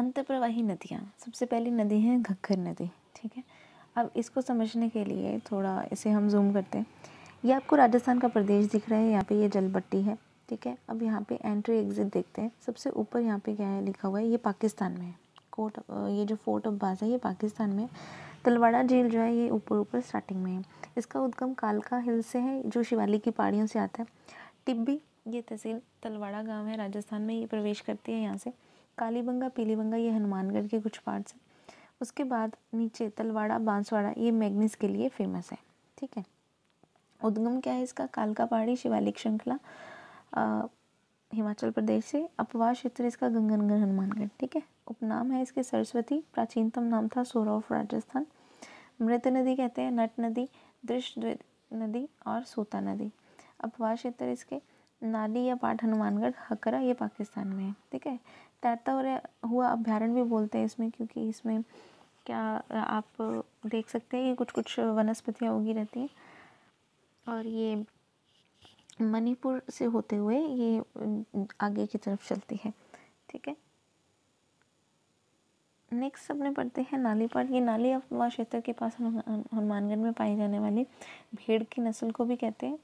अंतप्रवाही नदियाँ सबसे पहली नदी है घग्घर नदी ठीक है अब इसको समझने के लिए थोड़ा इसे हम जूम करते हैं ये आपको राजस्थान का प्रदेश दिख रहा है यहाँ पे ये जलबट्टी है ठीक है अब यहाँ पे एंट्री एग्जिट देखते हैं सबसे ऊपर यहाँ पे क्या है लिखा हुआ है ये पाकिस्तान में है कोट ये जो फोर्ट ऑफ बाज है ये पाकिस्तान में तलवाड़ा झील जो है ये ऊपर ऊपर स्टार्टिंग में है इसका उद्गम कालका हिल से है जो शिवाली की पहाड़ियों से आता है टिब्बी ये तहसील तलवाड़ा गाँव है राजस्थान में ये प्रवेश करती है यहाँ से काली बंगा पीली बंगा ये हनुमानगढ़ के कुछ पार्ट्स हैं उसके बाद नीचे तलवाड़ा बांसवाड़ा ये मैग्नीस के लिए फेमस है ठीक है उद्गम क्या है इसका कालका पहाड़ी शिवालिक श्रृंखला हिमाचल प्रदेश से अपवा क्षेत्र इसका गंगनगर हनुमानगढ़ ठीक है उपनाम है इसके सरस्वती प्राचीनतम नाम था सोरा ऑफ राजस्थान मृत नदी कहते हैं नट नदी दृष्ट नदी और सोता नदी अपवाह क्षेत्र इसके नाली या पाठ हनुमानगढ़ हकरा ये पाकिस्तान में है ठीक है तैरता हुआ अभ्यारण भी बोलते हैं इसमें क्योंकि इसमें क्या आप देख सकते हैं ये कुछ कुछ वनस्पतियाँ उगी रहती हैं और ये मणिपुर से होते हुए ये आगे की तरफ चलती है ठीक है नेक्स्ट अपने पढ़ते हैं नाली पाट ये नाली अफवा क्षेत्र के पास हनुमानगढ़ में पाई जाने वाली भेड़ की नस्ल को भी कहते हैं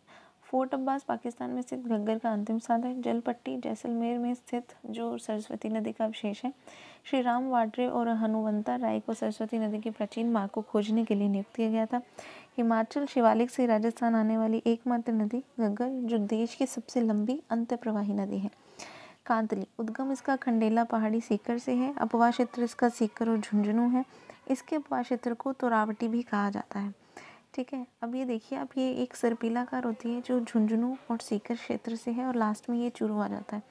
फोर्ट अब्बास पाकिस्तान में स्थित घग्गर का अंतिम स्थान है जलपट्टी जैसलमेर में स्थित जो सरस्वती नदी का अवशेष है श्री राम वाड्रे और हनुवंता राय को सरस्वती नदी की प्राचीन मार्ग को खोजने के लिए नियुक्त किया गया था हिमाचल शिवालिक से राजस्थान आने वाली एकमात्र नदी घग्गर जो देश की सबसे लंबी अंत प्रवाही नदी है कांतली उद्गम इसका खंडेला पहाड़ी सीकर से है अपवा क्षेत्र इसका सीकर और झुंझुनू है इसके अपवा क्षेत्र को तोरावटी भी कहा जाता है ठीक है अब ये देखिए आप ये एक सरपीलाकार होती है जो झुंझुनू और सीकर क्षेत्र से है और लास्ट में ये चूरू आ जाता है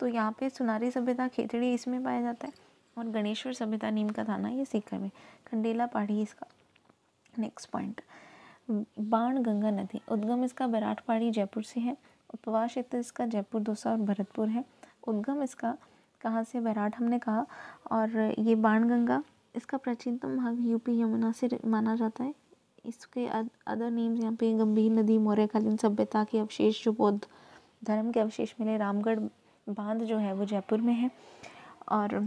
तो यहाँ पे सुनारी सभ्यता खेतड़ी इसमें पाया जाता है और गणेश्वर सभ्यता नीम का थाना ये सीकर में खंडेला पहाड़ी इसका नेक्स्ट पॉइंट बाण गंगा नदी उद्गम इसका बैराठ पहाड़ी जयपुर से है उपवा क्षेत्र इसका जयपुर दूसरा और भरतपुर है उद्गम इसका कहाँ से बैराट हमने कहा और ये बाण गंगा इसका प्राचीनतम भाग यूपी यमुना से माना जाता है इसके अदर नेम्स यहाँ पे गंभीर नदी मौर्यकालीन सभ्यता के अवशेष जो बौद्ध धर्म के अवशेष मिले रामगढ़ बांध जो है वो जयपुर में है और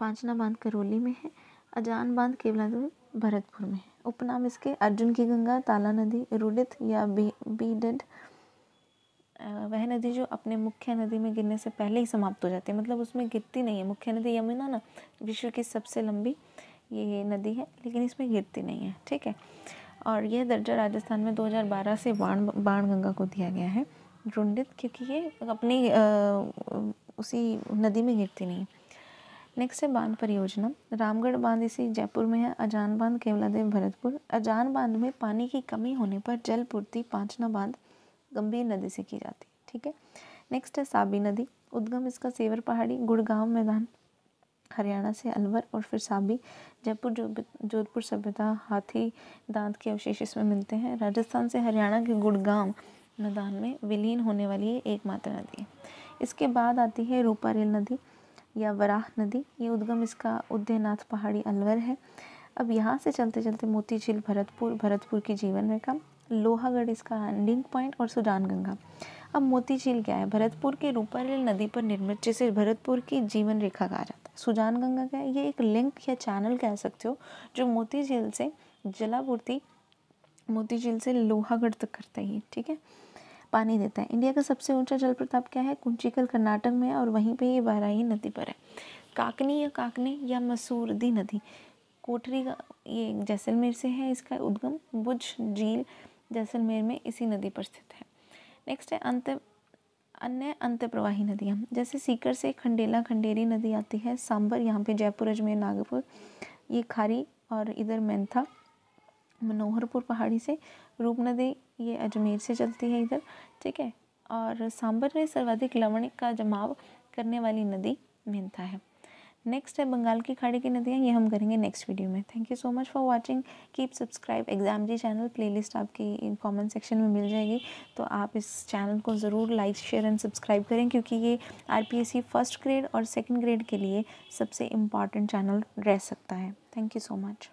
पांचना बांध करौली में है अजान बांध केवलादुर भरतपुर में है उपनाम इसके अर्जुन की गंगा ताला नदी रुडित या बी बीडेड वह नदी जो अपने मुख्य नदी में गिरने से पहले ही समाप्त हो जाती है मतलब उसमें गिरती नहीं है मुख्य नदी यमुना ना विश्व की सबसे लंबी ये नदी है लेकिन इसमें गिरती नहीं है ठीक है और यह दर्जा राजस्थान में 2012 से बाण बाण गंगा को दिया गया है रुंडित क्योंकि ये अपनी उसी नदी में गिरती नहीं है नेक्स्ट है बांध परियोजना रामगढ़ बांध इसी जयपुर में है अजान बांध केवलादेव भरतपुर अजान बांध में पानी की कमी होने पर जल पूर्ति पाँचना बांध गंभीर नदी से की जाती है ठीक है नेक्स्ट है साबी नदी उद्गम इसका सेवर पहाड़ी गुड़गांव मैदान हरियाणा से अलवर और फिर साबी जयपुर जोधपुर सभ्यता हाथी दांत के अवशेष इसमें मिलते हैं राजस्थान से हरियाणा के गुड़गांव मैदान में विलीन होने वाली एकमात्र नदी है इसके बाद आती है रूपारेल नदी या वराह नदी ये उद्गम इसका उदयनाथ पहाड़ी अलवर है अब यहाँ से चलते चलते मोती झील भरतपुर भरतपुर की जीवन रेखा लोहागढ़ इसका लिंक पॉइंट और सुजान गंगा अब मोती झील क्या है भरतपुर के रूपारेल नदी पर निर्मित जिसे भरतपुर की जीवन रेखा कहा जाता है सुजान गंगा क्या है ये एक लिंक या चैनल कह सकते हो जो मोती झील से जलापूर्ति मोती झील से लोहागढ़ तक करता है ठीक है पानी देता है इंडिया का सबसे ऊंचा जल प्रताप क्या है कुंचिकल कर्नाटक में है और वहीं पे ये बाराही नदी पर है काकनी या काकनी या मसूरदी नदी कोठरी का ये जैसलमेर से है इसका उद्गम बुज झील जैसलमेर में इसी नदी पर स्थित है नेक्स्ट है अंत अन्य अंत प्रवाही नदियाँ जैसे सीकर से खंडेला खंडेरी नदी आती है सांबर यहाँ पे जयपुर अजमेर नागपुर ये खारी और इधर मैंथा मनोहरपुर पहाड़ी से रूप नदी ये अजमेर से चलती है इधर ठीक है और सांबर में सर्वाधिक लवण का जमाव करने वाली नदी मेंथा है नेक्स्ट है बंगाल की खाड़ी की नदियाँ ये हम करेंगे नेक्स्ट वीडियो में thank you so much for watching keep subscribe exam ji channel playlist आपकी कमेंट सेक्शन में मिल जाएगी तो आप इस चैनल को ज़रूर लाइक शेयर एंड सब्सक्राइब करें क्योंकि ये आरपीएससी फर्स्ट ग्रेड और सेकेंड ग्रेड के लिए सबसे इम्पॉर्टेंट चैनल रह सकता है थैंक यू सो मच